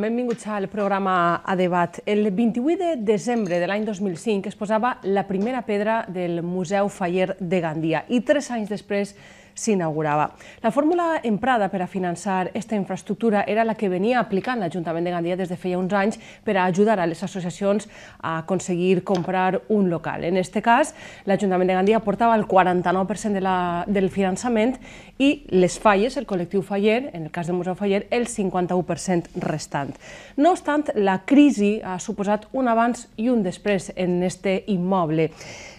benvinguts al programa A Debat. El 28 de desembre de l'any 2005 es posava la primera pedra del Museu Faller de Gandia i tres anys després s'inaugurava. La fórmula emprada per a finançar aquesta infraestructura era la que venia aplicant l'Ajuntament de Gandia des de feia uns anys per a ajudar a les associacions a aconseguir comprar un local. En aquest cas, l'Ajuntament de Gandia portava el 49% de la, del finançament i les falles, el col·lectiu faller, en el cas del Museu Faller, el 51% restant. No obstant, la crisi ha suposat un abans i un després en este immoble.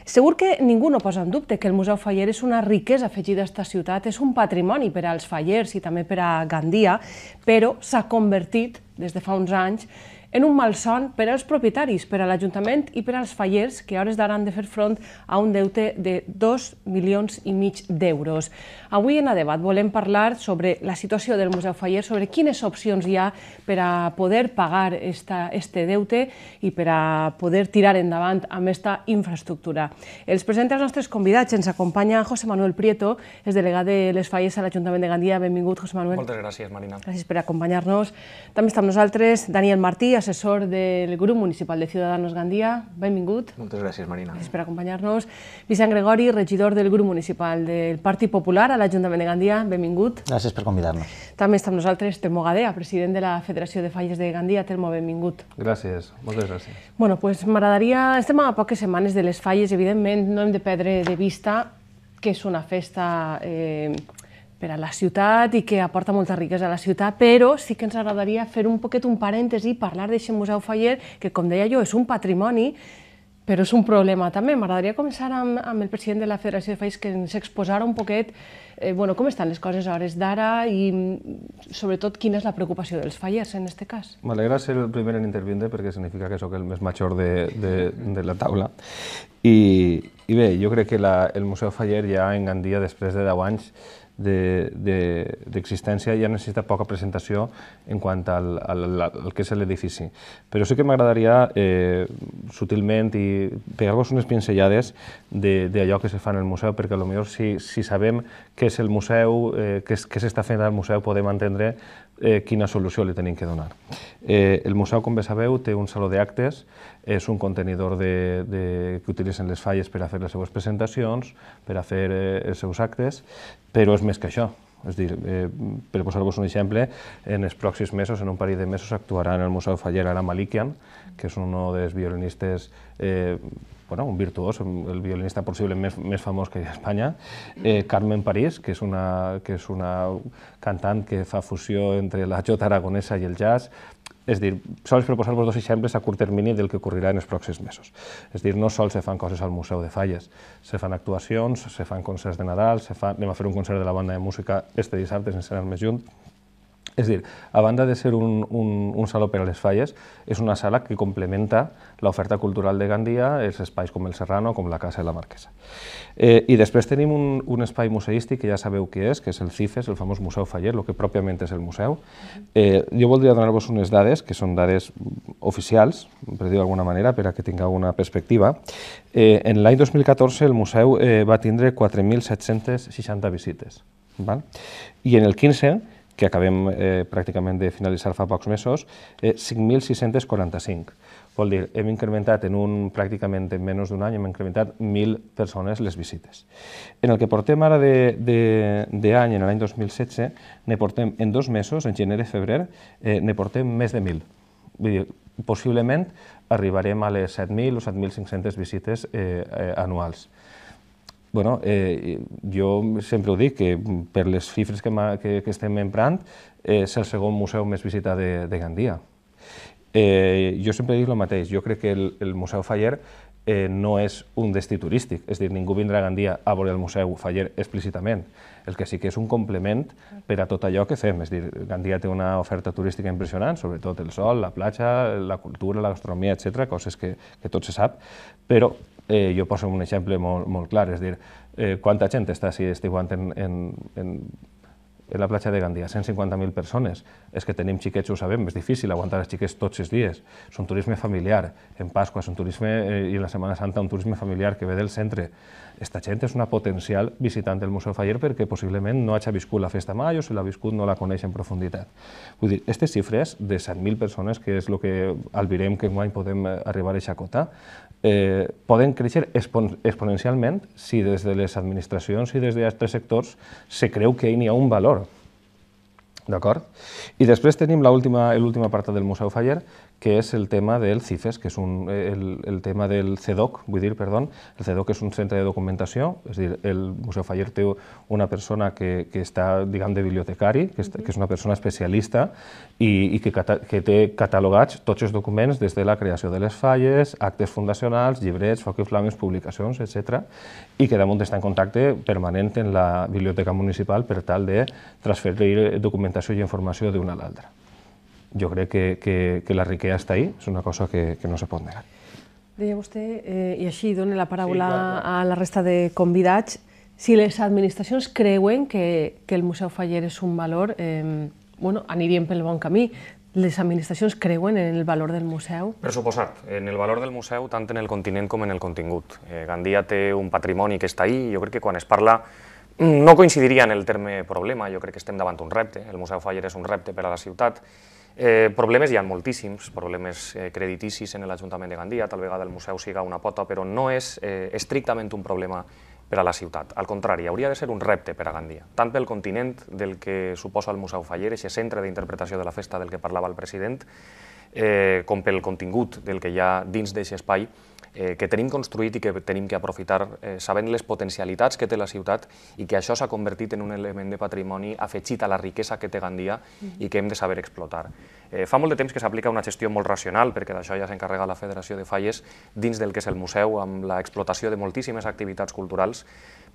Segur que ningú no posa en dubte que el Museu Faller és una riquesa afegida a aquesta ciutat, és un patrimoni per als fallers i també per a Gandia, però s'ha convertit, des de fa uns anys, en un mal son per als propietaris, per a l'Ajuntament i per als fallers que a hores d'ara han de fer front a un deute de 2 milions i mig d'euros. Avui en a debat volem parlar sobre la situació del Museu Faller, sobre quines opcions hi ha per a poder pagar esta, este deute i per a poder tirar endavant amb aquesta infraestructura. Els presenta els nostres convidats. Ens acompanya José Manuel Prieto, és delegat de les Falles a l'Ajuntament de Gandia. Benvingut, José Manuel. Moltes gràcies, Marina. Gràcies per acompanyar-nos. També està amb nosaltres Daniel Martí, assessor del grup municipal de Ciudadanos Gandia. Benvingut. Moltes gràcies, Marina. Gràcies per acompanyar-nos. Vicent Gregori, regidor del grup municipal del Partit Popular a l'Ajuntament de Gandia. Benvingut. Gràcies per convidar-nos. També està amb nosaltres Telmo Gadea, president de la Federació de Falles de Gandia. Telmo, benvingut. Gràcies, moltes gràcies. Bueno, pues, m'agradaria... Estem a poques setmanes de les falles, evidentment no hem de perdre de vista que és una festa eh, per a la ciutat i que aporta molta riquesa a la ciutat, però sí que ens agradaria fer un poquet un parèntesi, parlar d'aquest Museu Faller, que com deia jo és un patrimoni, però és un problema també. M'agradaria començar amb, amb el president de la Federació de Falls que ens exposara un poquet eh, bueno, com estan les coses a hores d'ara i mm, sobretot quina és la preocupació dels fallers en aquest cas. M'alegra ser el primer en intervindre perquè significa que sóc el més major de, de, de la taula. I, I bé, jo crec que la, el Museu Faller ja en Gandia després de 10 anys d'existència de, de, ja necessita poca presentació en quant al, al, al que és l'edifici. Però sí que m'agradaria eh, sutilment i pegar-vos unes pincellades d'allò que se fa en el museu, perquè potser si, si sabem què és el museu, eh, què s'està fent al museu, podem entendre eh, quina solució li tenim que donar. Eh, el museu, com bé sabeu, té un saló d'actes, és un contenidor de, de, que utilitzen les falles per a fer les seues presentacions, per a fer eh, els seus actes, però és més que això. És dir, eh, per posar-vos un exemple, en els pròxims mesos, en un parell de mesos, actuarà en el Museu Fallera la Malikian, que és un dels violinistes eh, bueno, un virtuós, el violinista possible més, més famós que hi ha a Espanya, eh, Carmen París, que és, una, que és una cantant que fa fusió entre la jota aragonesa i el jazz, és dir, sols posar vos dos exemples a curt termini del que ocorrirà en els pròxims mesos. És dir, no sols se fan coses al Museu de Falles, se fan actuacions, se fan concerts de Nadal, se fan... anem a fer un concert de la banda de música este dissabte sense anar més lluny, és a dir, a banda de ser un, un, un saló per a les falles, és una sala que complementa l'oferta cultural de Gandia, els espais com el Serrano, com la Casa de la Marquesa. Eh, I després tenim un, un espai museístic que ja sabeu què és, que és el CIFES, el famós Museu Faller, el que pròpiament és el museu. Eh, jo voldria donar-vos unes dades, que són dades oficials, per dir-ho d'alguna manera, per a que tingueu una perspectiva. Eh, en l'any 2014 el museu eh, va tindre 4.760 visites. Val? I en el 15 que acabem eh, pràcticament de finalitzar fa pocs mesos, eh, 5.645. Vol dir, hem incrementat en un, pràcticament en menys d'un any, hem incrementat 1.000 persones les visites. En el que portem ara d'any, de, de, de any, en l'any 2016, ne portem en dos mesos, en gener i febrer, eh, ne portem més de 1.000. Vull dir, possiblement arribarem a les 7.000 o 7.500 visites eh, eh, anuals bueno, eh, jo sempre ho dic, que per les xifres que, que, que estem emprant, eh, és el segon museu més visitat de, de Gandia. Eh, jo sempre dic el mateix, jo crec que el, el Museu Faller eh, no és un destí turístic, és a dir, ningú vindrà a Gandia a veure el Museu Faller explícitament. El que sí que és un complement per a tot allò que fem, és a dir, Gandia té una oferta turística impressionant, sobretot el sol, la platja, la cultura, la gastronomia, etc., coses que, que tot se sap, però eh, jo poso un exemple molt, molt clar, és dir, eh, quanta gent està si estiuant en, en, en, en la platja de Gandia? 150.000 persones. És que tenim xiquets, ho sabem, és difícil aguantar els xiquets tots els dies. És un turisme familiar, en Pasqua, és un turisme, eh, i la Setmana Santa, un turisme familiar que ve del centre. Esta gent és una potencial visitant del Museu Faller perquè possiblement no hagi viscut la festa mai o si l'ha viscut no la coneix en profunditat. Vull dir, aquestes xifres de 100.000 persones, que és el que albirem que enguany podem eh, arribar a aquesta cota, eh, poden créixer exponencialment si des de les administracions i des des d'altres sectors se creu que hi ha un valor. D'acord? I després tenim l'última part del Museu Faller, que és el tema del CIFES, que és un, el, el tema del CEDOC, vull dir, perdó, el CEDOC és un centre de documentació, és a dir, el Museu Faller té una persona que, que està, diguem, de bibliotecari, que, està, que és una persona especialista i, i que, que té catalogats tots els documents des de la creació de les falles, actes fundacionals, llibrets, foc i flames, publicacions, etc. i que damunt està en contacte permanent en la biblioteca municipal per tal de transferir documentació i informació d'una a l'altra yo creo que, que, que la riqueza está ahí, és una cosa que, que no se pot negar. Deia vostè, eh, i així dona la paraula sí, clar, clar. a la resta de convidats, si les administracions creuen que, que el Museu Faller és un valor, eh, bueno, aniríem pel bon camí, les administracions creuen en el valor del museu? Pressuposat, en el valor del museu tant en el continent com en el contingut. Eh, Gandia té un patrimoni que està ahí jo crec que quan es parla no coincidiria en el terme problema, jo crec que estem davant un repte. El Museu Faller és un repte per a la ciutat Eh, problemes hi ha moltíssims, problemes eh, crediticis en l'Ajuntament de Gandia, tal vegada el museu siga una pota, però no és eh, estrictament un problema per a la ciutat. Al contrari, hauria de ser un repte per a Gandia, tant pel continent del que suposa el Museu Faller, aquest centre d'interpretació de la festa del que parlava el president, eh, com pel contingut del que hi ha dins d'aquest espai, eh, que tenim construït i que tenim que aprofitar, eh, sabent les potencialitats que té la ciutat i que això s'ha convertit en un element de patrimoni afegit a la riquesa que té Gandia mhm. i que hem de saber explotar. Eh, fa molt de temps que s'aplica una gestió molt racional, perquè d'això ja s'encarrega la Federació de Falles, dins del que és el museu, amb l'explotació de moltíssimes activitats culturals,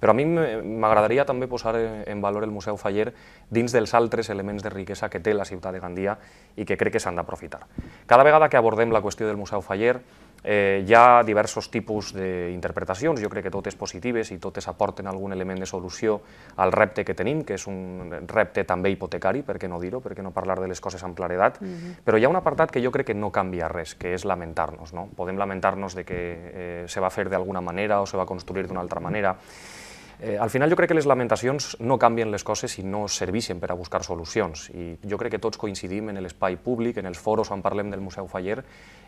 però a mi m'agradaria també posar eh, en valor el Museu Faller dins dels altres elements de riquesa que té la ciutat de Gandia i que crec que s'han d'aprofitar. Cada vegada que abordem la qüestió del Museu Faller, Eh, hi ha diversos tipus d'interpretacions, jo crec que totes positives i totes aporten algun element de solució al repte que tenim, que és un repte també hipotecari, per què no dir-ho, per què no parlar de les coses amb claredat, mm -hmm. però hi ha un apartat que jo crec que no canvia res, que és lamentar-nos. No? Podem lamentar-nos de que eh, se va fer d'alguna manera o se va construir d'una altra manera, Eh, al final jo crec que les lamentacions no canvien les coses si no serveixen per a buscar solucions. I jo crec que tots coincidim en l'espai públic, en els foros on parlem del Museu Faller,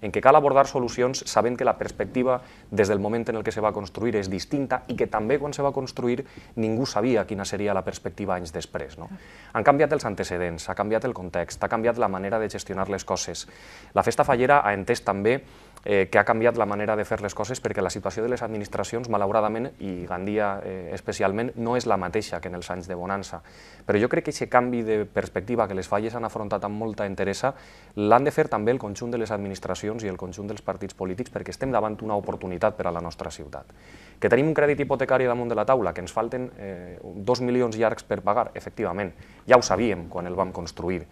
en què cal abordar solucions sabent que la perspectiva des del moment en el que se va construir és distinta i que també quan se va construir ningú sabia quina seria la perspectiva anys després. No? Han canviat els antecedents, ha canviat el context, ha canviat la manera de gestionar les coses. La Festa Fallera ha entès també eh, que ha canviat la manera de fer les coses perquè la situació de les administracions, malauradament, i Gandia eh, especialment, no és la mateixa que en els anys de bonança. Però jo crec que aquest canvi de perspectiva que les falles han afrontat amb molta interessa l'han de fer també el conjunt de les administracions i el conjunt dels partits polítics perquè estem davant una oportunitat per a la nostra ciutat. Que tenim un crèdit hipotecari damunt de la taula, que ens falten eh, dos milions llargs per pagar, efectivament, ja ho sabíem quan el vam construir,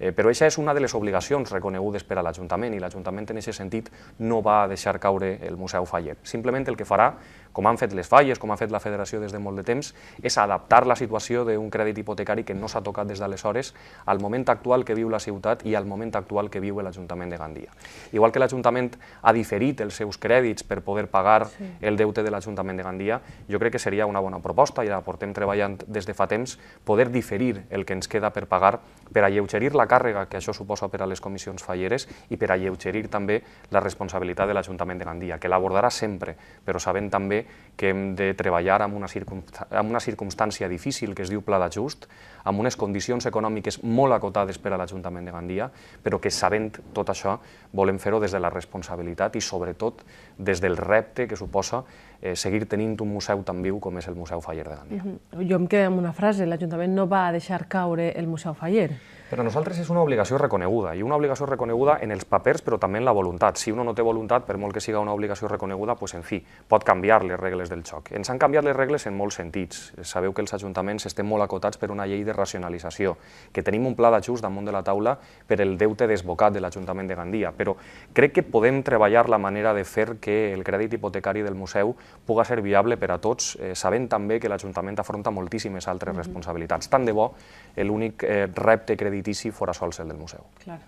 Eh, però això és una de les obligacions reconegudes per a l'Ajuntament i l'Ajuntament en aquest sentit no va deixar caure el Museu Faller. Simplement el que farà, com han fet les falles, com ha fet la Federació des de molt de temps, és adaptar la situació d'un crèdit hipotecari que no s'ha tocat des d'aleshores al moment actual que viu la ciutat i al moment actual que viu l'Ajuntament de Gandia. Igual que l'Ajuntament ha diferit els seus crèdits per poder pagar sí. el deute de l'Ajuntament de Gandia, jo crec que seria una bona proposta i la portem treballant des de fa temps, poder diferir el que ens queda per pagar per alleugerir la càrrega que això suposa per a les comissions falleres i per alleugerir també la responsabilitat de l'Ajuntament de Gandia, que l'abordarà sempre, però sabent també que hem de treballar amb una, amb una circumstància difícil que es diu pla d'ajust, amb unes condicions econòmiques molt acotades per a l'Ajuntament de Gandia, però que sabent tot això volem fer-ho des de la responsabilitat i sobretot des del repte que suposa eh, seguir tenint un museu tan viu com és el Museu Faller de Gandia. Jo em quedo amb una frase, l'Ajuntament no va deixar caure el Museu Faller. Per a nosaltres és una obligació reconeguda, i una obligació reconeguda en els papers, però també en la voluntat. Si uno no té voluntat, per molt que siga una obligació reconeguda, doncs, en fi, pot canviar les regles del xoc. Ens han canviat les regles en molts sentits. Sabeu que els ajuntaments estem molt acotats per una llei de racionalització, que tenim un pla d'ajust damunt de la taula per el deute desbocat de l'Ajuntament de Gandia, però crec que podem treballar la manera de fer que el crèdit hipotecari del museu puga ser viable per a tots, eh, sabent també que l'Ajuntament afronta moltíssimes altres mhm. responsabilitats. Tant de bo l'únic eh, repte crèdit l'edifici fora sols el del museu. Clar.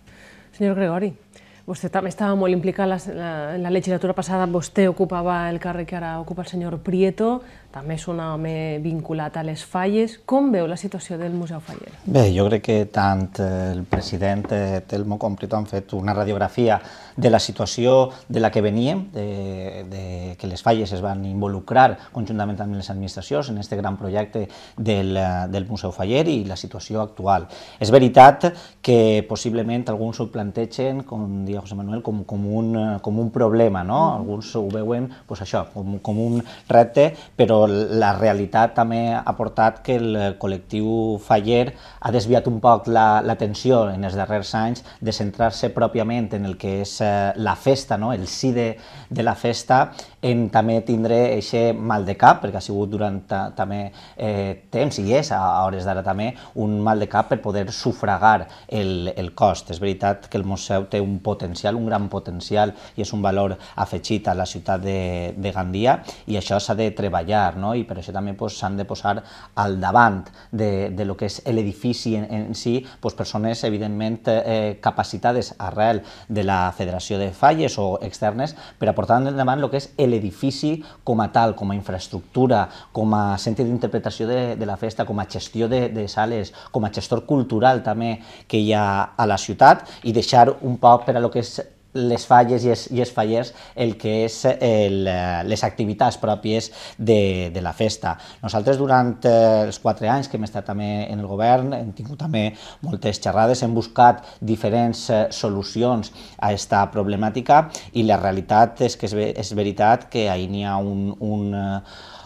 Senyor Gregori, vostè també estava molt implicat en la, la, la legislatura passada, vostè ocupava el càrrec que ara ocupa el senyor Prieto, també és un home vinculat a les falles. Com veu la situació del Museu Faller? Bé, jo crec que tant el president eh, Telmo com Prieto han fet una radiografia de la situació de la que veníem, de, de que les falles es van involucrar conjuntament amb les administracions en aquest gran projecte del, del Museu Faller i la situació actual. És veritat que possiblement alguns ho plantegen, com dia José Manuel, com, com, un, com un problema, no? Mm. Alguns ho veuen pues, això, com, com un repte, però la realitat també ha portat que el col·lectiu faller ha desviat un poc l'atenció la, en els darrers anys de centrar-se pròpiament en el que és eh, la festa, no? el sí de, de la festa, en també tindré aquest mal de cap, perquè ha sigut durant també eh, temps, i és a, a hores d'ara també, un mal de cap per poder sufragar el, el cost. És veritat que el museu té un potencial, un gran potencial, i és un valor afegit a la ciutat de, de Gandia, i això s'ha de treballar militar, no? i per això també s'han doncs, de posar al davant de, de lo que és l'edifici en, en si, doncs, persones evidentment eh, capacitades arrel de la Federació de Falles o externes per aportar endavant el que és l'edifici com a tal, com a infraestructura, com a centre d'interpretació de, de la festa, com a gestió de, de sales, com a gestor cultural també que hi ha a la ciutat i deixar un poc per a lo que és les falles i es, i es fallers el que és el, eh, les activitats pròpies de, de la festa. Nosaltres durant eh, els quatre anys que hem estat també en el govern hem tingut també moltes xerrades, hem buscat diferents eh, solucions a aquesta problemàtica i la realitat és que és, és veritat que ahir n'hi ha un, un,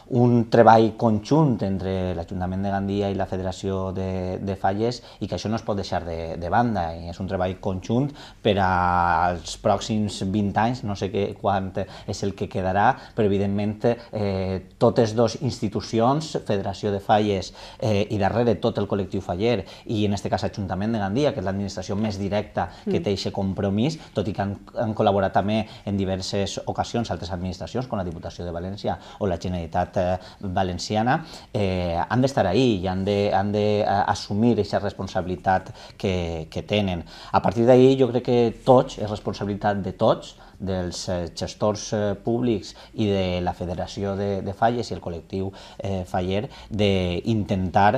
un treball conjunt entre l'Ajuntament de Gandia i la Federació de, de Falles i que això no es pot deixar de, de banda. I és un treball conjunt per als pròxims 20 anys, no sé què, quant és el que quedarà, però evidentment eh, totes dues institucions, Federació de Falles eh, i darrere tot el col·lectiu faller i en aquest cas Ajuntament de Gandia, que és l'administració més directa que mm. té aquest compromís, tot i que han, han col·laborat també en diverses ocasions altres administracions, com la Diputació de València o la Generalitat Eh, valenciana eh, han d'estar ahí i han d'assumir eh, aquesta responsabilitat que, que tenen. A partir d'ahir jo crec que tots, és responsabilitat de tots, dels eh, gestors públics i de la Federació de, de Falles i el col·lectiu eh, Faller d'intentar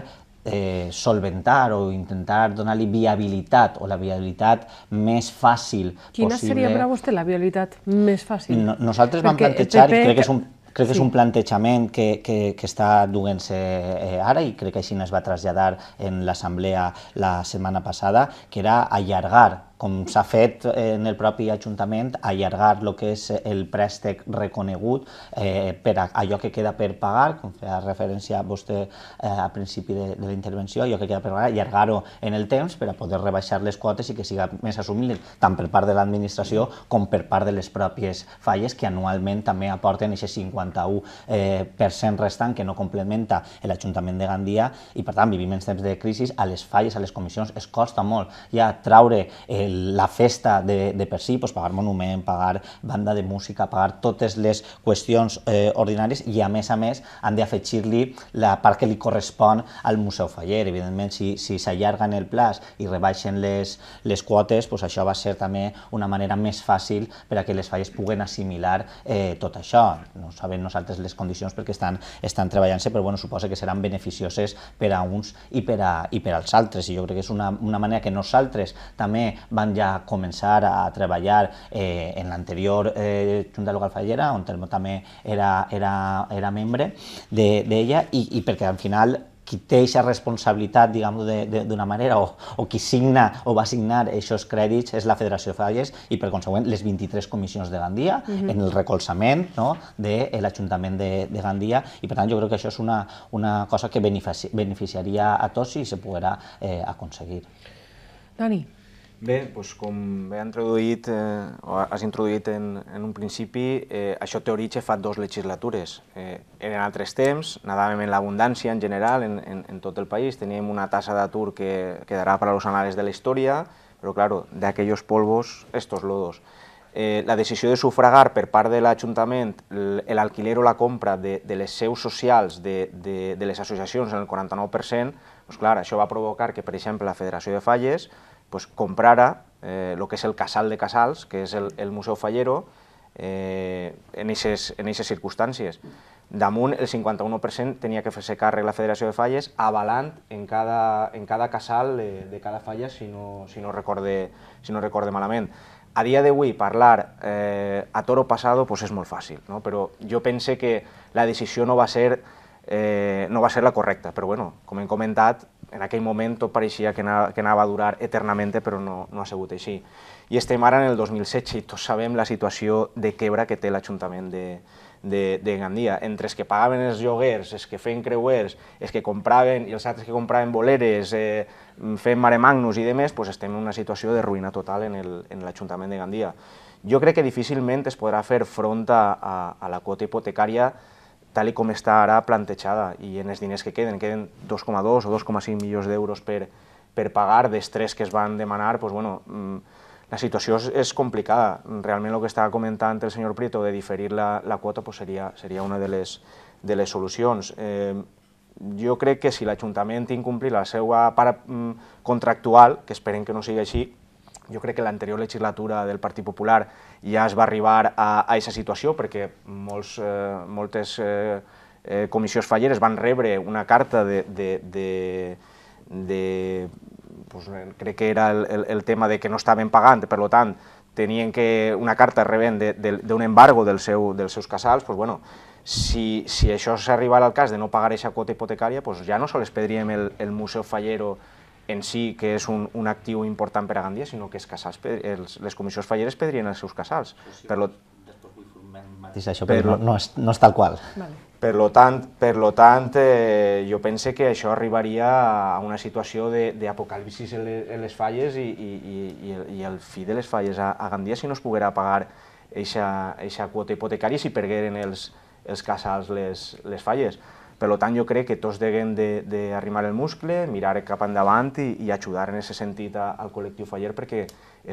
eh, solventar o intentar donar-li viabilitat o la viabilitat més fàcil Quina possible. Quina seria per a vostè la viabilitat més fàcil? No, nosaltres Perquè vam plantejar, PP... crec que és un Crec sí. que és un plantejament que, que, que està duent-se eh, ara i crec que així es va traslladar en l'assemblea la setmana passada, que era allargar com s'ha fet eh, en el propi Ajuntament, allargar el que és eh, el préstec reconegut eh, per a allò que queda per pagar, com feia referència vostè eh, a principi de, de la intervenció, allò que queda per pagar, allargar-ho en el temps per a poder rebaixar les quotes i que siga més assumible tant per part de l'administració com per part de les pròpies falles que anualment també aporten aquest 51% eh, restant que no complementa l'Ajuntament de Gandia i per tant vivim en temps de crisi, a les falles, a les comissions es costa molt ja traure eh, la festa de, de per si, pues, pagar monument, pagar banda de música, pagar totes les qüestions eh, ordinàries i a més a més han d'afegir-li la part que li correspon al Museu Faller. Evidentment, si s'allarguen si el plaç i rebaixen les, les quotes, pues, això va ser també una manera més fàcil per a que les falles puguen assimilar eh, tot això. No sabem nosaltres les condicions perquè estan, estan treballant-se, però bueno, suposa que seran beneficioses per a uns i per, a, i per als altres. I jo crec que és una, una manera que nosaltres també van ja començar a treballar eh, en l'anterior eh, Junta Local Fallera, on Telmo també era, era, era membre d'ella, de, i, i perquè al final qui té aquesta responsabilitat, diguem-ho d'una manera, o, o qui signa o va signar aquests crèdits és la Federació de Falles i, per consegüent, les 23 comissions de Gandia uh mhm. -huh. en el recolzament no, de eh, l'Ajuntament de, de Gandia i, per tant, jo crec que això és una, una cosa que beneficiaria a tots i se poguera eh, aconseguir. Dani, Bé, doncs com bé ha introduït, eh, o has introduït en, en un principi, eh, això té origen fa dues legislatures. Eh, eren altres temps, nadàvem en l'abundància en general en, en, en tot el país, teníem una tassa d'atur que quedarà per als anales de la història, però, claro, d'aquells polvos, estos lodos. Eh, la decisió de sufragar per part de l'Ajuntament l'alquiler o la compra de, de les seus socials de, de, de les associacions en el 49%, doncs clar, això va provocar que, per exemple, la Federació de Falles pues, comprara eh, lo que es el Casal de Casals, que és el, el Museu Fallero, eh, en aquestes circumstàncies. Damunt, el 51% tenia que fer-se càrrec la Federació de Falles, avalant en cada, en cada casal de, de cada falla, si no, si, no recorde, si no recorde malament. A dia d'avui, parlar eh, a toro passado pues és molt fàcil, no? però jo pense que la decisió no va ser, eh, no va ser la correcta, però bueno, com hem comentat, en aquell moment tot pareixia que anava, que anava a durar eternament, però no, no ha sigut així. I estem ara en el 2016 i tots sabem la situació de quebra que té l'Ajuntament de, de, de Gandia, entre els que pagaven els lloguers, els que feien creuers, els que compraven i els altres que compraven boleres, eh, feien mare magnus i demés, pues estem en una situació de ruïna total en l'Ajuntament de Gandia. Jo crec que difícilment es podrà fer front a, a, a la quota hipotecària tal com està ara plantejada i en els diners que queden, queden 2,2 o 2,5 milions d'euros per, per pagar d'estrès tres que es van demanar, doncs, bueno, mm, la situació és, és complicada. Realment el que estava comentant el senyor Prieto de diferir la, la quota doncs seria, seria una de les, de les solucions. Eh, jo crec que si l'Ajuntament incomplir la seva part mm, contractual, que esperem que no sigui així, jo crec que l'anterior legislatura del Partit Popular ja es va arribar a aquesta situació perquè molts, eh, moltes eh, eh, comissions falleres van rebre una carta de, de, de, de pues, crec que era el, el, el tema de que no estaven pagant, per tant, tenien que una carta reben d'un de, de, embargo del seu, dels seus casals, pues, bueno, si, si això s'arribava al cas de no pagar aquesta quota hipotecària, pues, ja no sols pedríem el, el Museu Fallero en si que és un, un actiu important per a Gandia, sinó que els casals, els, les comissions falleres pedrien els seus casals. Si per lo... Després vull matisar això, per però lo... no, és, no és tal qual. Vale. Per lo tant, per lo tant eh, jo pense que això arribaria a una situació d'apocalipsis en, en les falles i, i, i, i el fi de les falles a, a Gandia si no es poguera pagar eixa, eixa quota hipotecària si pergueren els, els casals les, les falles. Per tant, jo crec que tots deguem d'arrimar de, el muscle, mirar cap endavant i, i ajudar en aquest sentit al col·lectiu Faller perquè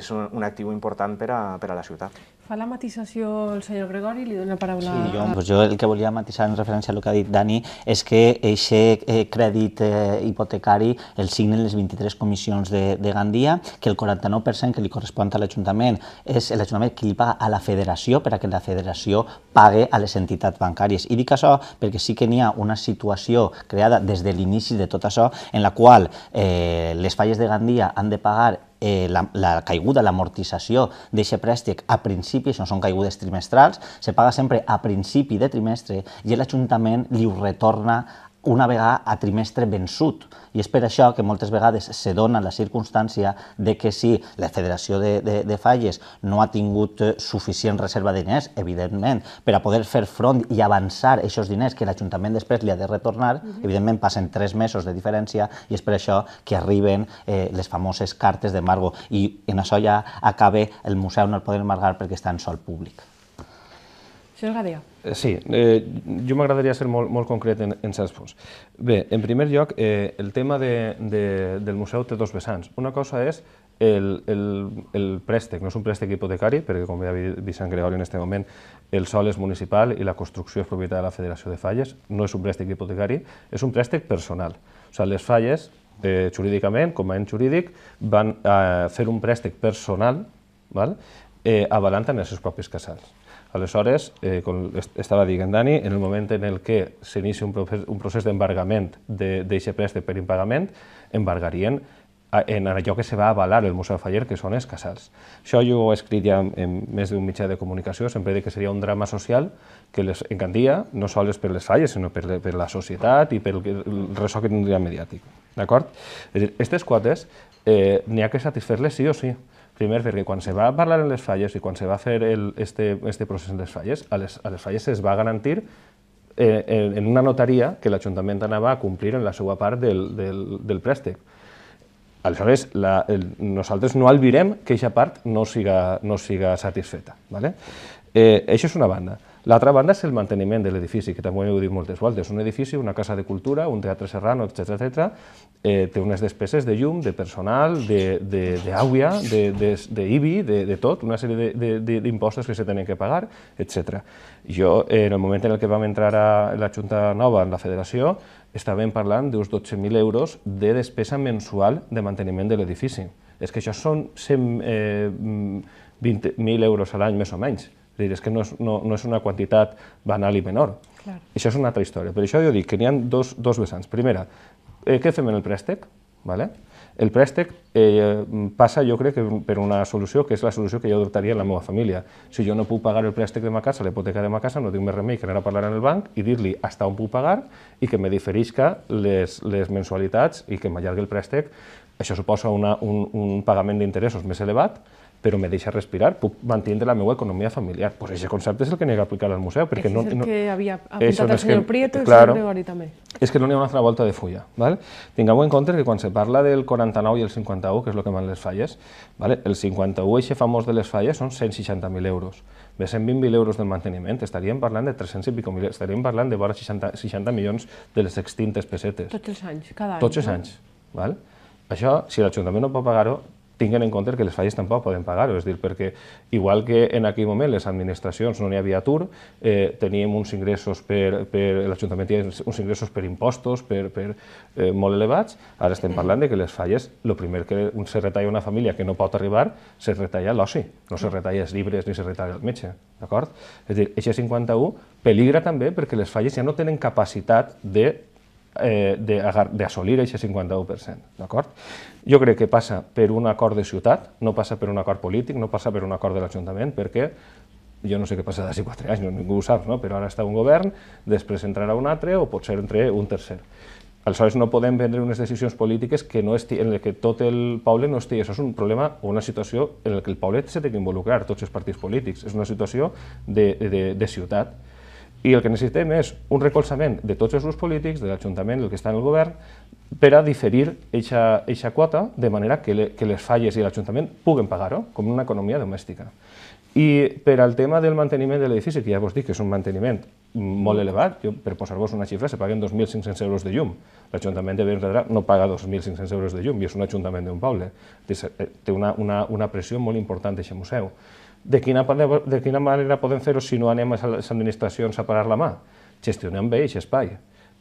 és un, un actiu important per a, per a la ciutat. Fa la matisació el senyor Gregori, li dona paraula... Sí, jo, doncs jo el que volia matisar en referència al que ha dit Dani és que eixe eh, crèdit eh, hipotecari el signen les 23 comissions de, de Gandia, que el 49% que li correspon a l'Ajuntament és l'Ajuntament que li paga a la federació perquè la federació pague a les entitats bancàries. I dic això perquè sí que n'hi ha una situació creada des de l'inici de tot això en la qual eh, les falles de Gandia han de pagar eh, la, la caiguda, l'amortització d'aquest préstec a principis, no són caigudes trimestrals, se paga sempre a principi de trimestre i l'Ajuntament li ho retorna una vegada a trimestre vençut. I és per això que moltes vegades se dona la circumstància de que si la Federació de, de, de Falles no ha tingut eh, suficient reserva de diners, evidentment, per a poder fer front i avançar aquests diners que l'Ajuntament després li ha de retornar, uh -huh. evidentment passen tres mesos de diferència i és per això que arriben eh, les famoses cartes d'embargo. I en això ja acaba el museu no el poden embargar perquè està en sol públic. Senyor Gadia. Eh, sí, eh, jo m'agradaria ser molt, molt concret en, en certs punts. Bé, en primer lloc, eh, el tema de, de, del museu té dos vessants. Una cosa és el, el, el préstec, no és un préstec hipotecari, perquè com ja ha dit en Gregori en aquest moment, el sol és municipal i la construcció és propietat de la Federació de Falles, no és un préstec hipotecari, és un préstec personal. O sigui, les falles, eh, jurídicament, com a ent jurídic, van eh, fer un préstec personal val? Eh, avalant en els seus propis casals. Aleshores, eh, com estava dient Dani, en el moment en el que s'inicia un procés, un procés d'embargament d'eixe de, préstec per impagament, embargarien en allò que se va avalar el Museu Faller, que són els casals. Això jo ho he escrit ja en més d'un mitjà de comunicació, sempre de que seria un drama social que les encantia, no sols per les falles, sinó per, per la societat i pel ressò que tindria mediàtic. D'acord? Aquestes quotes eh, n'hi ha que satisfer-les sí o sí. Primer, perquè quan se va parlar en les falles i quan se va fer el, este, este procés en les falles, a les, a les falles es va garantir eh, en una notaria que l'Ajuntament anava a complir en la seva part del, del, del préstec. Aleshores, la, el, nosaltres no albirem que aquesta part no siga, no siga satisfeta. ¿vale? Eh, això és una banda. L'altra banda és el manteniment de l'edifici, que també ho dit moltes voltes. Un edifici, una casa de cultura, un teatre serrano, etc etc. Eh, té unes despeses de llum, de personal, d'àvia, d'IBI, de, de tot, una sèrie d'impostos que se tenen que pagar, etc. Jo, en el moment en el que vam entrar a la Junta Nova, en la Federació, estàvem parlant d'uns 12.000 euros de despesa mensual de manteniment de l'edifici. És que això són 120.000 eh, mm, euros a l'any, més o menys. És dir, és que no és, no, no és una quantitat banal i menor. Clar. Això és una altra història. Per això jo dic que n'hi ha dos, dos vessants. Primera, eh, què fem en el préstec? Vale? El préstec eh, passa, jo crec, que per una solució que és la solució que jo adoptaria en la meva família. Si jo no puc pagar el préstec de ma casa, l'hipoteca de ma casa, no tinc més remei que anar a parlar en el banc i dir-li hasta on puc pagar i que me diferisca les, les mensualitats i que m'allargui el préstec. Això suposa una, un, un pagament d'interessos més elevat, però me deixa respirar, puc mantenir la meva economia familiar. Pues aquest concepte és el que n'he d'aplicar al museu. Perquè no, és el no, que havia apuntat el senyor que, Prieto i claro, el senyor Gregori també. És que no n'hi ha una altra volta de fulla. ¿vale? Tingueu en compte que quan se parla del 49 i el 51, que és el que van les falles, ¿vale? el 51, eixe famós de les falles, són 160.000 euros. Bé, 120.000 euros del manteniment, estaríem parlant de 300 i pico mil, estaríem parlant de vora 60, 60 milions de les extintes pessetes. Tots els anys, cada any. Tots els no? anys. Val? Això, si l'Ajuntament no pot pagar-ho, tinguin en compte que les falles tampoc poden pagar-ho, és dir, perquè igual que en aquell moment les administracions no n'hi havia atur, eh, teníem uns ingressos per, per l'Ajuntament tenia uns ingressos per impostos per, per, eh, molt elevats, ara estem parlant de que les falles, el primer que un se retalla una família que no pot arribar, se retalla l'oci, no se retalla els llibres ni se retalla el metge, d'acord? És a dir, eixe 51 peligra també perquè les falles ja no tenen capacitat de eh, d'assolir aquest 51%, d'acord? Jo crec que passa per un acord de ciutat, no passa per un acord polític, no passa per un acord de l'Ajuntament, perquè jo no sé què passarà d'ací quatre anys, no, ningú ho sap, no? però ara està un govern, després entrarà un altre o potser entre un tercer. Aleshores no podem prendre unes decisions polítiques que no esti, en què que tot el poble no estigui. Això és un problema o una situació en què que el poble s'ha d'involucrar, tots els partits polítics. És una situació de, de, de ciutat i el que necessitem és un recolzament de tots els grups polítics, de l'Ajuntament, del que està en el govern, per a diferir aquesta quota de manera que, le, que les falles i l'Ajuntament puguen pagar-ho, com una economia domèstica. I per al tema del manteniment de l'edifici, que ja vos dic que és un manteniment molt elevat, jo, per posar-vos una xifra, se paguen 2.500 euros de llum. L'Ajuntament de Benredrà no paga 2.500 euros de llum i és un ajuntament d'un poble. Eh, té una, una, una pressió molt important d'aquest museu. De quina, de quina manera podem fer-ho si no anem a les administracions a parar la mà? Gestionem bé aquest espai.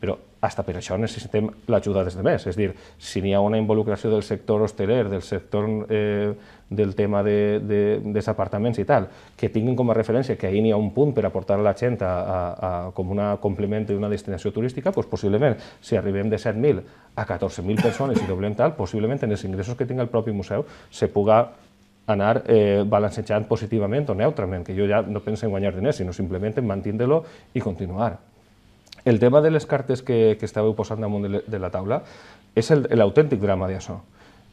Però hasta per això necessitem l'ajuda des de més. És dir, si n'hi ha una involucració del sector hosteler, del sector eh, del tema de, de, dels apartaments i tal, que tinguin com a referència que ahir n'hi ha un punt per aportar la gent a, a, a, com un complement d'una destinació turística, doncs possiblement si arribem de 7.000 a 14.000 persones i doblem tal, possiblement en els ingressos que tinga el propi museu se puga anar eh, balancejant positivament o neutrament, que jo ja no penso en guanyar diners, sinó simplement en mantindre-lo i continuar. El tema de les cartes que, que estàveu posant damunt de la taula és l'autèntic drama d'això.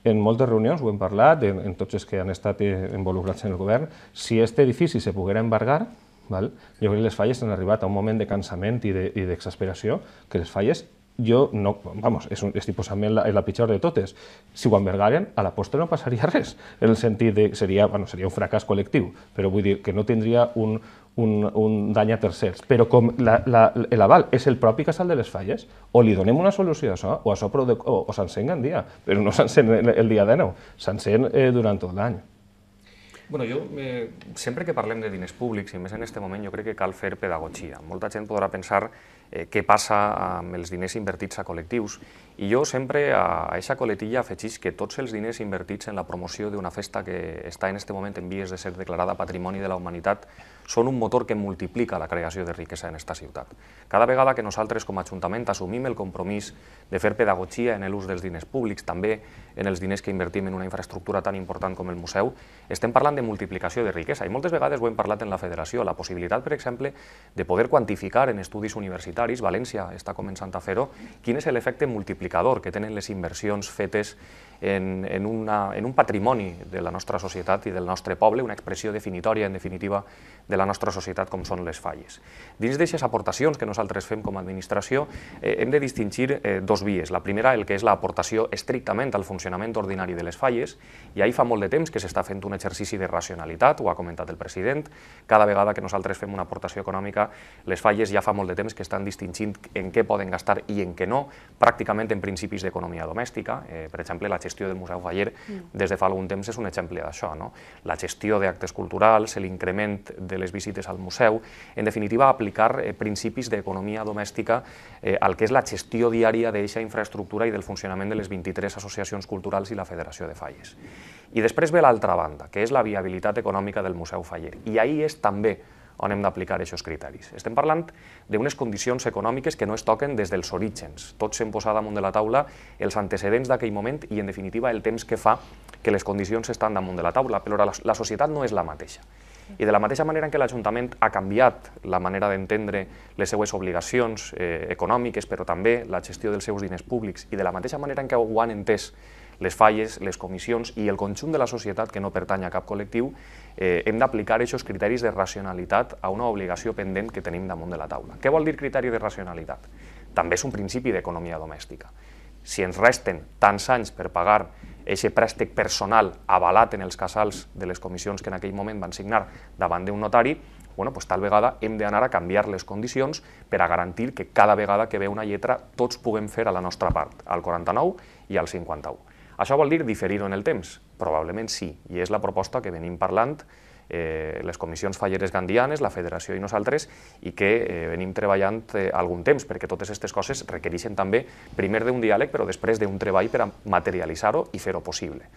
En moltes reunions ho hem parlat, en, en tots els que han estat eh, involucrats en el govern, si aquest edifici se poguera embargar, val? jo crec que les falles han arribat a un moment de cansament i d'exasperació, de, i que les falles jo no, vamos, és, un, estic posant-me en, la, en la pitjor de totes. Si ho envergaren, a la posta no passaria res, en el sentit de seria, bueno, seria un fracàs col·lectiu, però vull dir que no tindria un, un, un dany a tercers. Però com l'aval la, la, és el propi casal de les falles, o li donem una solució a això, o això prou de, o, o s'encén en dia, però no s'encén el, el dia de nou, s'encén eh, durant tot l'any. Bueno, jo, eh, sempre que parlem de diners públics, i més en aquest moment, jo crec que cal fer pedagogia. Molta gent podrà pensar Eh, què passa amb els diners invertits a col·lectius. I jo sempre a aquesta coletilla afegeix que tots els diners invertits en la promoció d'una festa que està en aquest moment en vies de ser declarada Patrimoni de la Humanitat són un motor que multiplica la creació de riquesa en aquesta ciutat. Cada vegada que nosaltres com a Ajuntament assumim el compromís de fer pedagogia en l'ús dels diners públics, també en els diners que invertim en una infraestructura tan important com el museu, estem parlant de multiplicació de riquesa i moltes vegades ho hem parlat en la federació, la possibilitat, per exemple, de poder quantificar en estudis universitaris, València està començant a fer-ho, quin és l'efecte multiplicador que tenen les inversions fetes en, en, una, en un patrimoni de la nostra societat i del nostre poble, una expressió definitòria, en definitiva, de la nostra societat com són les falles. Dins d'aquestes aportacions que nosaltres fem com a administració eh, hem de distingir eh, dos vies. La primera, el que és l'aportació estrictament al funcionament ordinari de les falles i ahir fa molt de temps que s'està fent un exercici de racionalitat, ho ha comentat el president, cada vegada que nosaltres fem una aportació econòmica les falles ja fa molt de temps que estan distingint en què poden gastar i en què no, pràcticament en principis d'economia domèstica. Eh, per exemple, la gestió del Museu Faller mm. des de fa algun temps és un exemple d'això. No? La gestió d'actes culturals, l'increment de les visites al museu, en definitiva aplicar eh, principis d'economia domèstica eh, al que és la gestió diària d'aquesta infraestructura i del funcionament de les 23 associacions culturals i la Federació de Falles. I després ve l'altra banda, que és la viabilitat econòmica del Museu Faller. I ahir és també on hem d'aplicar aquests criteris. Estem parlant d'unes condicions econòmiques que no es toquen des dels orígens. Tots s'hem posat damunt de la taula els antecedents d'aquell moment i, en definitiva, el temps que fa que les condicions estan damunt de la taula, però la, la societat no és la mateixa. I de la mateixa manera en què l'Ajuntament ha canviat la manera d'entendre les seues obligacions eh, econòmiques, però també la gestió dels seus diners públics, i de la mateixa manera en què ho han entès les falles, les comissions i el conjunt de la societat que no pertany a cap col·lectiu, eh, hem d'aplicar aquests criteris de racionalitat a una obligació pendent que tenim damunt de la taula. Què vol dir criteri de racionalitat? També és un principi d'economia domèstica. Si ens resten tants anys per pagar ese préstec personal avalat en els casals de les comissions que en aquell moment van signar davant d'un notari, bueno, pues, tal vegada hem d'anar a canviar les condicions per a garantir que cada vegada que ve una lletra tots puguem fer a la nostra part, al 49 i al 51. Això vol dir diferir-ho en el temps? Probablement sí, i és la proposta que venim parlant eh, les comissions falleres gandianes, la federació i nosaltres, i que eh, venim treballant eh, algun temps, perquè totes aquestes coses requereixen també primer d'un diàleg, però després d'un treball per a materialitzar-ho i fer-ho possible.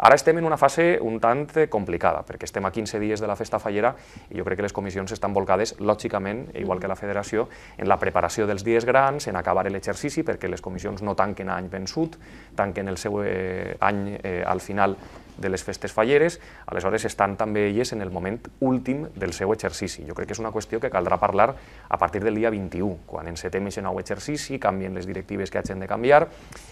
Ara estem en una fase un tant eh, complicada, perquè estem a 15 dies de la festa fallera i jo crec que les comissions estan volcades, lògicament, igual que la federació, en la preparació dels dies grans, en acabar l'exercici, perquè les comissions no tanquen any vençut, tanquen el seu eh, any eh, al final de les festes falleres, aleshores estan també elles en el moment últim del seu exercici. Jo crec que és una qüestió que caldrà parlar a partir del dia 21, quan encetem aquest nou exercici, canvien les directives que hagin de canviar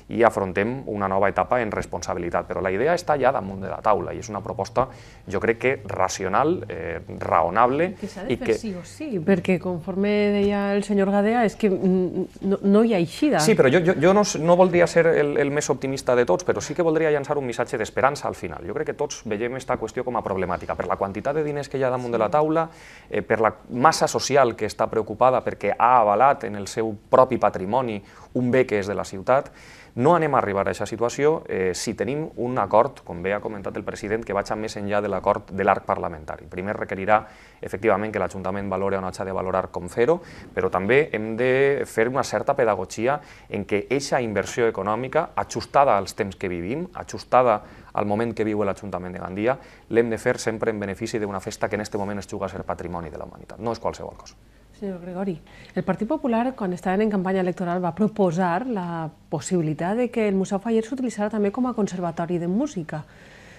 i afrontem una nova etapa en responsabilitat. Però la idea està ja damunt de la taula i és una proposta, jo crec que racional, eh, raonable... Que s'ha de i fer que... sí o sí, perquè conforme deia el senyor Gadea, és que no, no hi ha eixida. Sí, però jo, jo, jo no, no voldria ser el, el més optimista de tots, però sí que voldria llançar un missatge d'esperança al final final. Jo crec que tots veiem aquesta qüestió com a problemàtica, per la quantitat de diners que hi ha damunt de la taula, eh, per la massa social que està preocupada perquè ha avalat en el seu propi patrimoni un bé que és de la ciutat, no anem a arribar a aquesta situació eh, si tenim un acord, com bé ha comentat el president, que vagi més enllà de l'acord de l'arc parlamentari. Primer requerirà, efectivament, que l'Ajuntament valore o no ha de valorar com fer-ho, però també hem de fer una certa pedagogia en què aquesta inversió econòmica, ajustada als temps que vivim, ajustada al moment que viu l'Ajuntament de Gandia, l'hem de fer sempre en benefici d'una festa que en aquest moment es juga a ser patrimoni de la humanitat. No és qualsevol cosa. Senyor Gregori, el Partit Popular, quan estaven en campanya electoral, va proposar la possibilitat de que el Museu Fallers s'utilitzara també com a conservatori de música.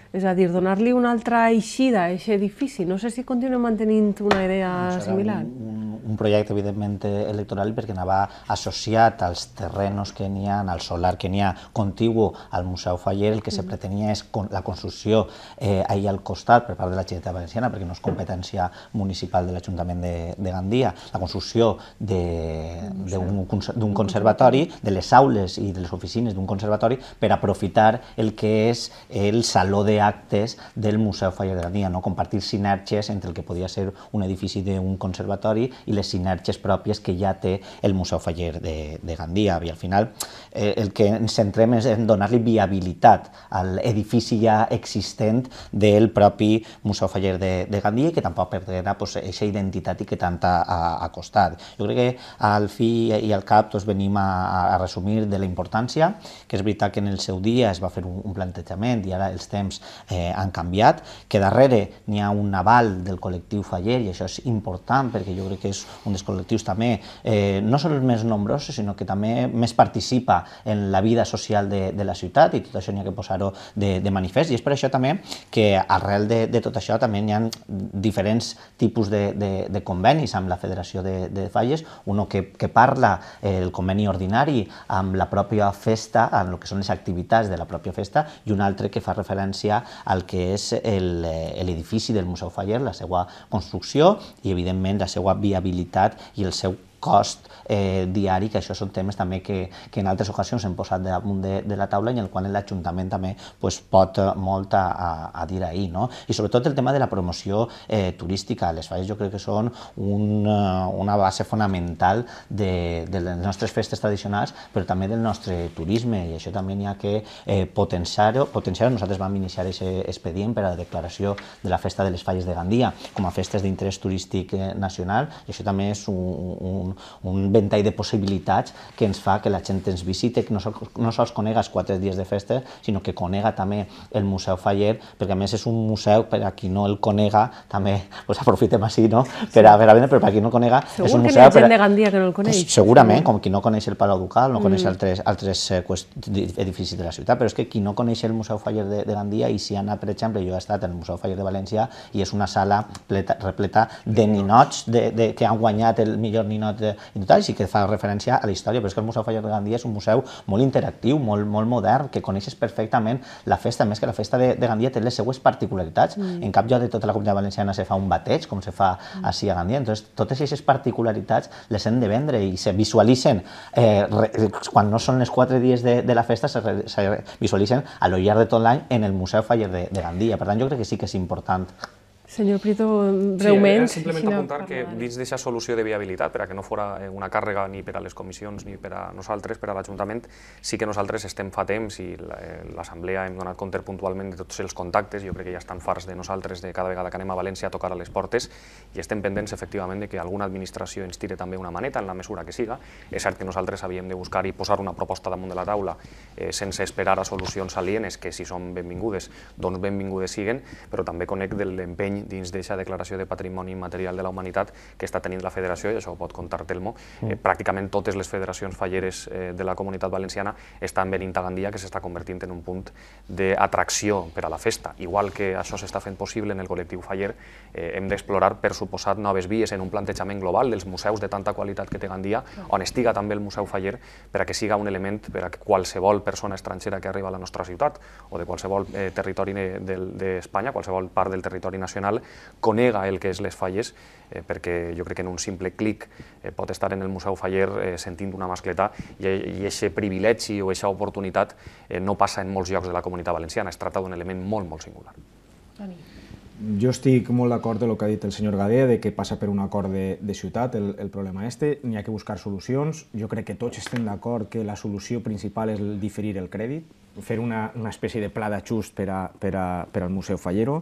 És a dir, donar-li una altra eixida a aquest edifici. No sé si continuem mantenint una idea no, similar. Un, un projecte, evidentment, electoral perquè anava associat als terrenos que n'hi ha, al solar que n'hi ha contigu al Museu Faller, el que se mm. pretenia és con la construcció eh, ahir al costat per part de la Generalitat Valenciana, perquè no és competència municipal de l'Ajuntament de, de Gandia, la construcció d'un conservatori, de les aules i de les oficines d'un conservatori per aprofitar el que és el Saló de actes del Museu Falla de la no? compartir sinergies entre el que podia ser un edifici d'un conservatori i les sinergies pròpies que ja té el Museu Faller de, de Gandia. I al final eh, el que ens centrem és en donar-li viabilitat a l'edifici ja existent del propi Museu Faller de, de Gandia que tampoc perdrà pues, aquesta identitat i que tant ha, ha costat. Jo crec que al fi i al cap tots venim a, a resumir de la importància, que és veritat que en el seu dia es va fer un, un plantejament i ara els temps eh, han canviat, que darrere n'hi ha un aval del col·lectiu Faller i això és important perquè jo crec que és un dels col·lectius també eh, no són els més nombrosos sinó que també més participa en la vida social de, de la ciutat i tot això n'hi ha que posar-ho de, de manifest i és per això també que arrel de, de tot això també n'hi ha diferents tipus de, de, de convenis amb la Federació de, de Falles, uno que, que parla eh, el conveni ordinari amb la pròpia festa, amb el que són les activitats de la pròpia festa i un altre que fa referència el que és eh, l'edifici del Museu Faller, la seva construcció i, evidentment, la seva viabilitat i el seu cost eh, diari, que això són temes també que, que en altres ocasions hem posat damunt de, de la taula i en el qual l'Ajuntament també pues, pot eh, molt a, a, a dir ahir. No? I sobretot el tema de la promoció eh, turística. Les falles jo crec que són un, eh, una base fonamental de, de les nostres festes tradicionals, però també del nostre turisme, i això també n'hi ha que eh, potenciar-ho. Potenciar Nosaltres vam iniciar aquest expedient per a la declaració de la Festa de les Falles de Gandia com a festes d'interès turístic eh, nacional, i això també és un, un un, un ventall de possibilitats que ens fa que la gent ens visite, que no, sols conega els quatre dies de festa, sinó que conega també el Museu Faller, perquè a més és un museu, per a qui no el conega, també pues, aprofitem així, no?, per a veure, però per a qui no el conega, Segur és un museu... Segur que hi ha gent de Gandia que no el coneix. Pues, segurament, com qui no coneix el Palau Ducal, no coneix mm. altres, altres eh, edificis de la ciutat, però és que qui no coneix el Museu Faller de, de Gandia i si ha anat, per exemple, jo he estat al Museu Faller de València i és una sala pleta, repleta de ninots de, de, que han guanyat el millor ninot eh, i tot sí que fa referència a la història, però és que el Museu Fallot de Gandia és un museu molt interactiu, molt, molt modern, que coneixes perfectament la festa, més que la festa de, de Gandia té les seues particularitats, mm. en cap lloc de tota la comunitat valenciana se fa un bateig, com se fa mm. així a Gandia, Entonces, totes aquestes particularitats les hem de vendre i se visualitzen, eh, eh quan no són els quatre dies de, de la festa, se, re, se visualitzen a lo llarg de tot l'any en el Museu Faller de, de Gandia. Per tant, jo crec que sí que és important Senyor Prito, breument... Sí, simplement si no, apuntar que dins d'aquesta solució de viabilitat, per a que no fora eh, una càrrega ni per a les comissions ni per a nosaltres, per a l'Ajuntament, sí que nosaltres estem fa temps i eh, l'Assemblea hem donat compte puntualment de tots els contactes, jo crec que ja estan farts de nosaltres de cada vegada que anem a València a tocar a les portes i estem pendents efectivament de que alguna administració ens tire també una maneta en la mesura que siga. És cert que nosaltres havíem de buscar i posar una proposta damunt de la taula eh, sense esperar a solucions alienes que si són benvingudes, doncs benvingudes siguen, però també conec de l'empeny any dins d'aquesta declaració de patrimoni material de la humanitat que està tenint la federació, i això ho pot contar Telmo, eh, mm. pràcticament totes les federacions falleres eh, de la comunitat valenciana estan venint a Gandia, que s'està convertint en un punt d'atracció per a la festa. Igual que això s'està fent possible en el col·lectiu faller, eh, hem d'explorar, per suposat, noves vies en un plantejament global dels museus de tanta qualitat que té Gandia, mm. on estiga també el Museu Faller, per a que siga un element per a que qualsevol persona estrangera que arriba a la nostra ciutat o de qualsevol eh, territori d'Espanya, de, de qualsevol part del territori nacional, final conega el que és les falles, eh, perquè jo crec que en un simple clic eh, pot estar en el Museu Faller eh, sentint una mascletà i, e-, i privilegi o aquesta oportunitat eh, no passa en molts llocs de la comunitat valenciana. Es tracta d'un element molt, molt singular. Jo estic molt d'acord amb el que ha dit el senyor Gadea, de que passa per un acord de, de ciutat el, el problema este, n'hi ha que buscar solucions. Jo crec que tots estem d'acord que la solució principal és el diferir el crèdit, fer una, una espècie de pla d'ajust per, a, per, a, per al Museu Fallero,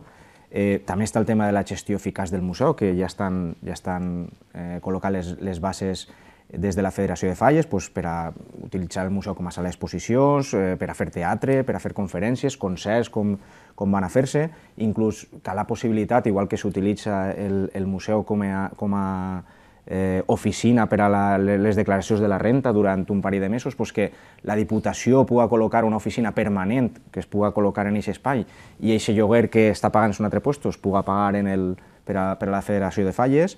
Eh, també està el tema de la gestió eficaç del museu, que ja estan, ja estan eh, col·locant les, les bases des de la Federació de Falles pues, per a utilitzar el museu com a sala d'exposicions, eh, per a fer teatre, per a fer conferències, concerts, com, com van a fer-se, inclús que la possibilitat, igual que s'utilitza el, el museu com a, com a eh, oficina per a la, les declaracions de la renta durant un parell de mesos, pues que la Diputació puga col·locar una oficina permanent que es puga col·locar en aquest espai i aquest lloguer que està pagant-se un altre es puga pagar en el, per, a, per a la Federació de Falles,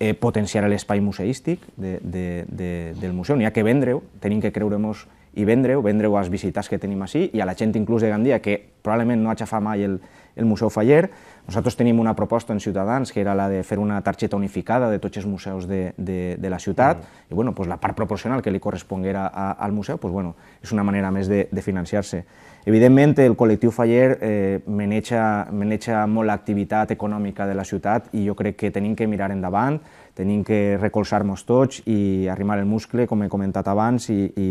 eh, potenciar l'espai museístic de, de, de, del museu. N'hi ha que vendre-ho, tenim que creure-nos i vendre-ho, vendre-ho als visitants que tenim així i a la gent inclús de Gandia, que probablement no ha aixafat mai el, el Museu Faller. Nosaltres tenim una proposta en Ciutadans, que era la de fer una targeta unificada de tots els museus de, de, de la ciutat, mm. i bueno, pues la part proporcional que li corresponguera a, al museu pues bueno, és una manera més de, de financiar-se. Evidentment, el col·lectiu Faller eh, maneja, maneja molt l'activitat econòmica de la ciutat i jo crec que tenim que mirar endavant, tenim que recolzar-nos tots i arrimar el muscle, com he comentat abans, i, i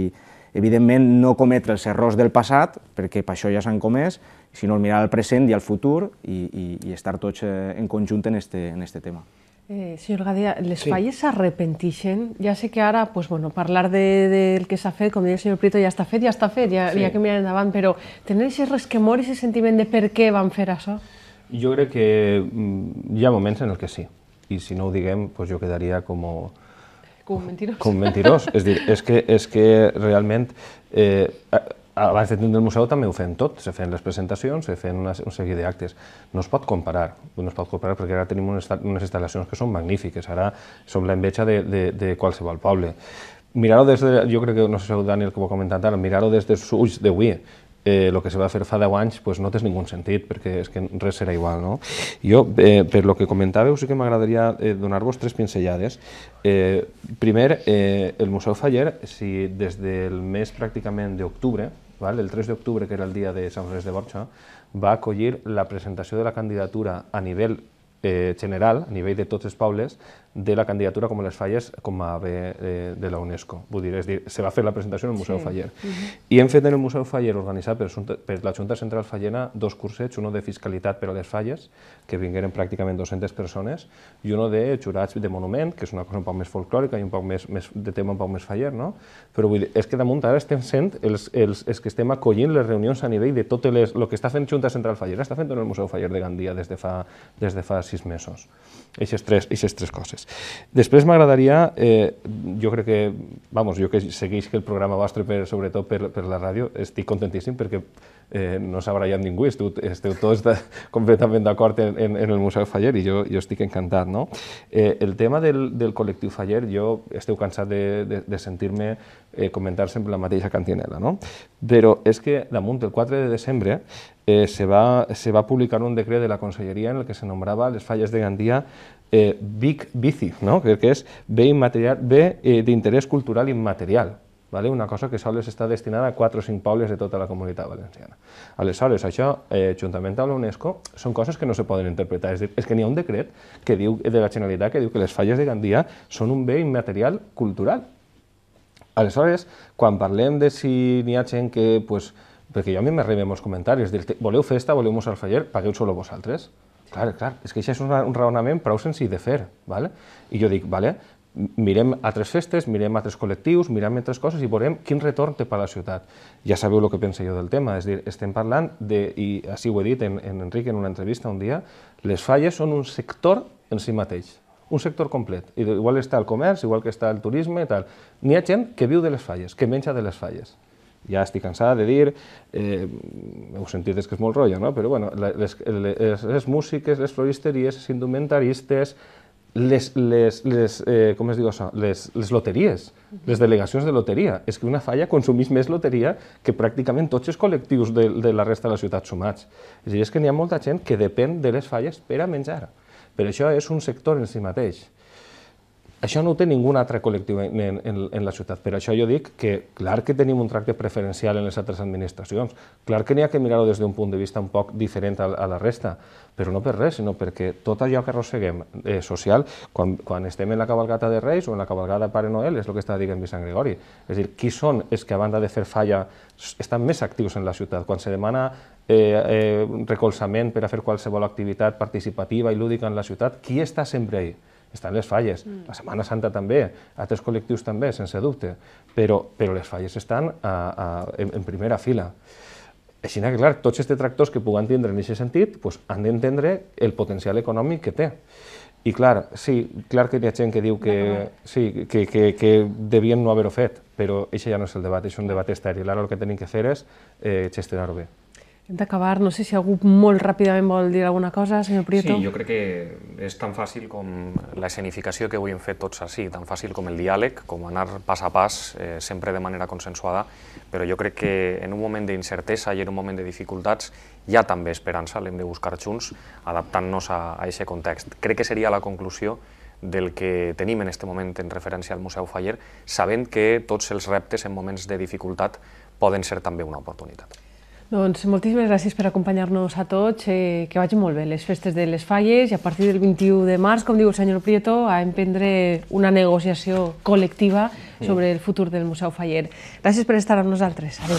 Evidentment, no cometre els errors del passat, perquè per això ja s'han comès, sinó mirar al present i al futur i, i, i estar tots eh, en conjunt en este, en este tema. Eh, senyor Gadea, les sí. falles s'arrepentixen? Ja sé que ara pues, bueno, parlar del de, de que s'ha fet, com deia el senyor Prieto, ja està fet, ja està fet, ja, sí. ja que mirar endavant, però tenen aquest resquemor i aquest sentiment de per què van fer això? Jo crec que mm, hi ha moments en el que sí, i si no ho diguem, pues, jo quedaria com... Como com mentirós. Com mentirós. és dir, és que, és que realment eh, abans de tindre el museu també ho fem tot, se fent les presentacions, se fent una, un seguit d'actes. No es pot comparar, no es pot comparar perquè ara tenim unes, unes instal·lacions que són magnífiques, ara som l'enveja de, de, de qualsevol poble. Mirar-ho des de, jo crec que, no sé si Daniel que ho ha comentat ara, mirar-ho des dels ulls d'avui eh, que se va fer fa 10 anys pues, no té ningun sentit, perquè és que res serà igual. No? Jo, eh, per lo que comentàveu, sí que m'agradaria eh, donar-vos tres pincellades. Eh, primer, eh, el Museu Faller, si des del mes pràcticament d'octubre, val? el 3 d'octubre, que era el dia de Sant Francesc de Borja, va acollir la presentació de la candidatura a nivell eh, general, a nivell de tots els pobles, de la candidatura com a les falles com a bé de, de la UNESCO. Vull dir, és dir, se va fer la presentació en el Museu sí. Faller. Uh mhm. -huh. I hem fet en el Museu Faller, organitzat per, per la Junta Central Fallena, dos cursets, un de fiscalitat per a les falles, que vingueren pràcticament 200 persones, i un de jurats de monument, que és una cosa un poc més folclòrica i un poc més, més de tema un poc més faller, no? Però vull dir, és que damunt ara estem sent els, els, els que estem acollint les reunions a nivell de tot les... El que està fent Junta Central Fallera està fent en el Museu Faller de Gandia des de fa, des de fa sis mesos. Eixes tres, eixes tres coses coses. Després m'agradaria, eh, jo crec que, vamos, jo que segueix que el programa vostre, per, sobretot per, per la ràdio, estic contentíssim perquè eh, no s'ha barallat ningú, esteu, esteu tots de, completament d'acord en, en, en el Museu Faller i jo, jo estic encantat. No? Eh, el tema del, del col·lectiu Faller, jo esteu cansat de, de, de sentir-me eh, comentar sempre la mateixa cantinela, no? però és que damunt el 4 de desembre eh, se, va, se va publicar un decret de la Conselleria en el que se nombrava les falles de Gandia eh, Big Bici, no? que és bé, immaterial, bé eh, d'interès cultural immaterial vale? una cosa que sols està destinada a 4 o 5 pobles de tota la comunitat valenciana. Aleshores, això, eh, juntament amb l'UNESCO, són coses que no se poden interpretar. És, dir, és que n'hi ha un decret que diu eh, de la Generalitat que diu que les falles de Gandia són un bé immaterial cultural. Aleshores, quan parlem de si n'hi ha gent que... Pues, perquè jo a mi m'arriben molts comentaris, dir, voleu festa, voleu mos al faller, pagueu solo vosaltres. Clar, clar, és que això és un raonament prou senzill de fer, vale? I jo dic, vale, mirem altres festes, mirem altres col·lectius, mirem altres coses i veurem quin retorn té per a la ciutat. Ja sabeu el que penso jo del tema, és dir, estem parlant de, i així ho he dit en, en Enric en una entrevista un dia, les falles són un sector en si mateix, un sector complet. I igual està el comerç, igual que està el turisme i tal. N'hi ha gent que viu de les falles, que menja de les falles ja estic cansada de dir, eh, heu sentit que és molt rotllo, no? però bueno, les, les, les músiques, les floristeries, els indumentaristes, les, les, les, eh, com es diu això? Les, les loteries, les delegacions de loteria. És que una falla consumís més loteria que pràcticament tots els col·lectius de, de la resta de la ciutat sumats. És a dir, és que n'hi ha molta gent que depèn de les falles per a menjar. Per això és un sector en si mateix. Això no ho té ningun altre col·lectiu en, en, en la ciutat. Per això jo dic que, clar que tenim un tracte preferencial en les altres administracions, clar que n'hi ha que mirar-ho des d'un punt de vista un poc diferent a, a la resta, però no per res, sinó perquè tot allò que arrosseguem eh, social, quan, quan estem en la cabalgata de Reis o en la cabalgata de Pare Noel, és el que està dient Sant Gregori. És dir, qui són els que a banda de fer falla estan més actius en la ciutat? Quan se demana eh, eh, recolzament per a fer qualsevol activitat participativa i lúdica en la ciutat, qui està sempre ahí? estan les falles. Mm. La Setmana Santa també, altres col·lectius també, sense dubte, però, però les falles estan a, a, en, en primera fila. Així que, clar, tots aquests tractors que puguen tindre en aquest sentit pues, doncs, han d'entendre el potencial econòmic que té. I clar, sí, clar que hi ha gent que diu que, sí, que, que, que devien no haver-ho fet, però això ja no és el debat, és un debat estèril. Ara el que tenim que fer és eh, gestionar-ho bé. Hem d'acabar, no sé si algú molt ràpidament vol dir alguna cosa, senyor Prieto. Sí, jo crec que és tan fàcil com la escenificació que avui hem fet tots així, tan fàcil com el diàleg, com anar pas a pas, eh, sempre de manera consensuada, però jo crec que en un moment d'incertesa i en un moment de dificultats hi ha també esperança, l'hem de buscar junts, adaptant-nos a aquest context. Crec que seria la conclusió del que tenim en aquest moment en referència al Museu Faller, sabent que tots els reptes en moments de dificultat poden ser també una oportunitat. Doncs moltíssimes gràcies per acompanyar-nos a tots, eh, que vagi molt bé les festes de les falles i a partir del 21 de març, com diu el senyor Prieto, a emprendre una negociació col·lectiva mm. sobre el futur del Museu Faller. Gràcies per estar amb nosaltres. Adéu.